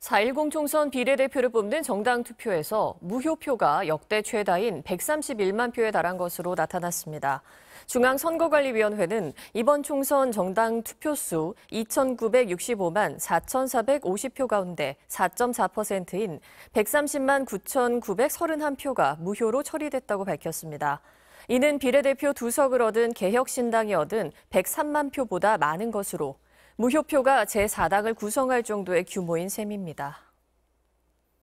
4.10 총선 비례대표를 뽑는 정당 투표에서 무효표가 역대 최다인 131만 표에 달한 것으로 나타났습니다. 중앙선거관리위원회는 이번 총선 정당 투표수 2,965만 4,450표 가운데 4.4%인 130만 9,931표가 무효로 처리됐다고 밝혔습니다. 이는 비례대표 두석을 얻은 개혁신당이 얻은 103만 표보다 많은 것으로 무효표가 제4당을 구성할 정도의 규모인 셈입니다.